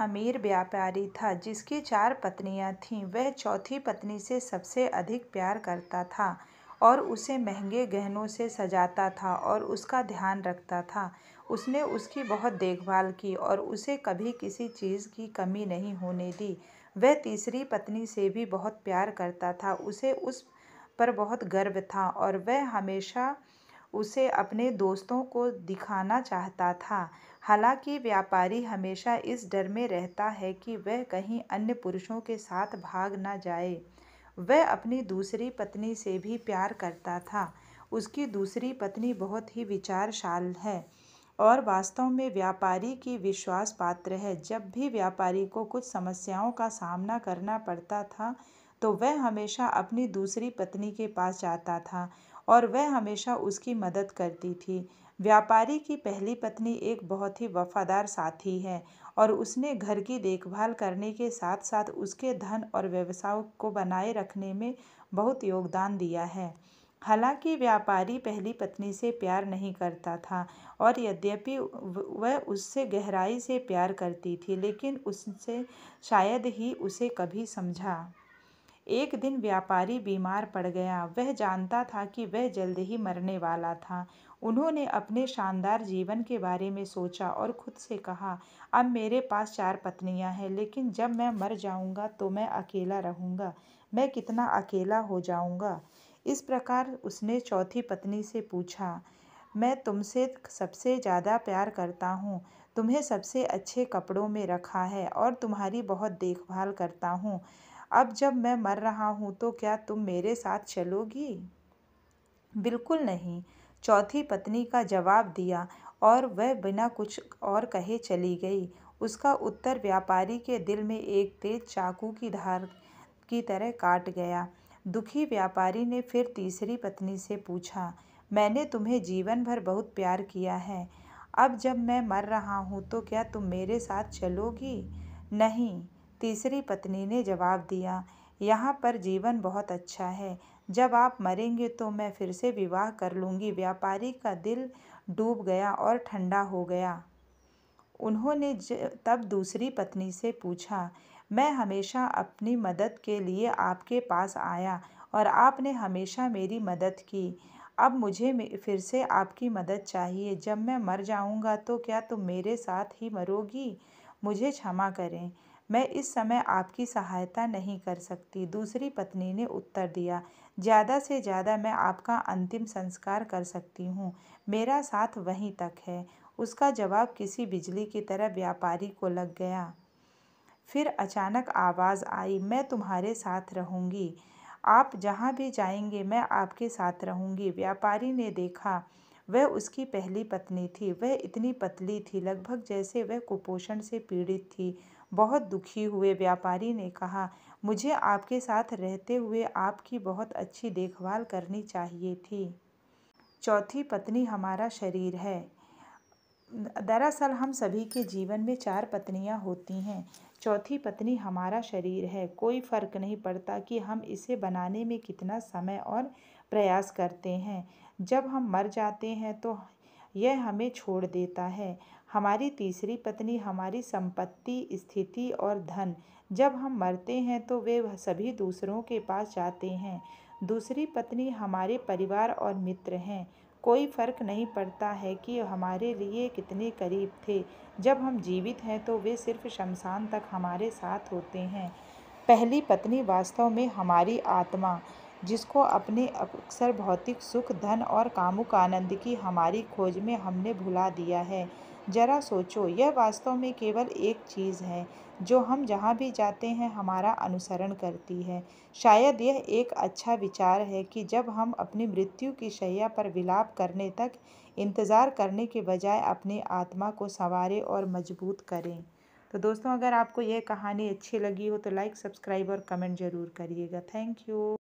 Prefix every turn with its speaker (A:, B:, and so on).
A: अमीर व्यापारी था जिसकी चार पत्नियां थीं वह चौथी पत्नी से सबसे अधिक प्यार करता था और उसे महंगे गहनों से सजाता था और उसका ध्यान रखता था उसने उसकी बहुत देखभाल की और उसे कभी किसी चीज़ की कमी नहीं होने दी वह तीसरी पत्नी से भी बहुत प्यार करता था उसे उस पर बहुत गर्व था और वह हमेशा उसे अपने दोस्तों को दिखाना चाहता था हालांकि व्यापारी हमेशा इस डर में रहता है कि वह कहीं अन्य पुरुषों के साथ भाग न जाए वह अपनी दूसरी पत्नी से भी प्यार करता था उसकी दूसरी पत्नी बहुत ही विचारशाल है और वास्तव में व्यापारी की विश्वास पात्र है जब भी व्यापारी को कुछ समस्याओं का सामना करना पड़ता था तो वह हमेशा अपनी दूसरी पत्नी के पास जाता था और वह हमेशा उसकी मदद करती थी व्यापारी की पहली पत्नी एक बहुत ही वफादार साथी है और उसने घर की देखभाल करने के साथ साथ उसके धन और व्यवसाय को बनाए रखने में बहुत योगदान दिया है हालांकि व्यापारी पहली पत्नी से प्यार नहीं करता था और यद्यपि वह उससे गहराई से प्यार करती थी लेकिन उससे शायद ही उसे कभी समझा एक दिन व्यापारी बीमार पड़ गया वह जानता था कि वह जल्द ही मरने वाला था उन्होंने अपने शानदार जीवन के बारे में सोचा और खुद से कहा अब मेरे पास चार पत्नियां हैं लेकिन जब मैं मर जाऊंगा तो मैं अकेला रहूंगा मैं कितना अकेला हो जाऊंगा इस प्रकार उसने चौथी पत्नी से पूछा मैं तुमसे सबसे ज़्यादा प्यार करता हूँ तुम्हें सबसे अच्छे कपड़ों में रखा है और तुम्हारी बहुत देखभाल करता हूँ अब जब मैं मर रहा हूँ तो क्या तुम मेरे साथ चलोगी बिल्कुल नहीं चौथी पत्नी का जवाब दिया और वह बिना कुछ और कहे चली गई उसका उत्तर व्यापारी के दिल में एक तेज चाकू की धार की तरह काट गया दुखी व्यापारी ने फिर तीसरी पत्नी से पूछा मैंने तुम्हें जीवन भर बहुत प्यार किया है अब जब मैं मर रहा हूँ तो क्या तुम मेरे साथ चलोगी नहीं तीसरी पत्नी ने जवाब दिया यहाँ पर जीवन बहुत अच्छा है जब आप मरेंगे तो मैं फिर से विवाह कर लूँगी व्यापारी का दिल डूब गया और ठंडा हो गया उन्होंने तब दूसरी पत्नी से पूछा मैं हमेशा अपनी मदद के लिए आपके पास आया और आपने हमेशा मेरी मदद की अब मुझे फिर से आपकी मदद चाहिए जब मैं मर जाऊँगा तो क्या तुम मेरे साथ ही मरोगी मुझे क्षमा करें मैं इस समय आपकी सहायता नहीं कर सकती दूसरी पत्नी ने उत्तर दिया ज़्यादा से ज़्यादा मैं आपका अंतिम संस्कार कर सकती हूँ मेरा साथ वहीं तक है उसका जवाब किसी बिजली की तरह व्यापारी को लग गया फिर अचानक आवाज़ आई मैं तुम्हारे साथ रहूँगी आप जहाँ भी जाएंगे मैं आपके साथ रहूँगी व्यापारी ने देखा वह उसकी पहली पत्नी थी वह इतनी पतली थी लगभग जैसे वह कुपोषण से पीड़ित थी बहुत दुखी हुए व्यापारी ने कहा मुझे आपके साथ रहते हुए आपकी बहुत अच्छी देखभाल करनी चाहिए थी चौथी पत्नी हमारा शरीर है दरअसल हम सभी के जीवन में चार पत्नियां होती हैं चौथी पत्नी हमारा शरीर है कोई फ़र्क नहीं पड़ता कि हम इसे बनाने में कितना समय और प्रयास करते हैं जब हम मर जाते हैं तो यह हमें छोड़ देता है हमारी तीसरी पत्नी हमारी संपत्ति स्थिति और धन जब हम मरते हैं तो वे सभी दूसरों के पास जाते हैं दूसरी पत्नी हमारे परिवार और मित्र हैं कोई फ़र्क नहीं पड़ता है कि हमारे लिए कितने करीब थे जब हम जीवित हैं तो वे सिर्फ शमशान तक हमारे साथ होते हैं पहली पत्नी वास्तव में हमारी आत्मा जिसको अपने अक्सर भौतिक सुख धन और कामुक आनंद की हमारी खोज में हमने भुला दिया है ज़रा सोचो यह वास्तव में केवल एक चीज़ है जो हम जहाँ भी जाते हैं हमारा अनुसरण करती है शायद यह एक अच्छा विचार है कि जब हम अपनी मृत्यु की शैया पर विलाप करने तक इंतज़ार करने के बजाय अपनी आत्मा को संवारें और मजबूत करें तो दोस्तों अगर आपको यह कहानी अच्छी लगी हो तो लाइक सब्सक्राइब और कमेंट ज़रूर करिएगा थैंक यू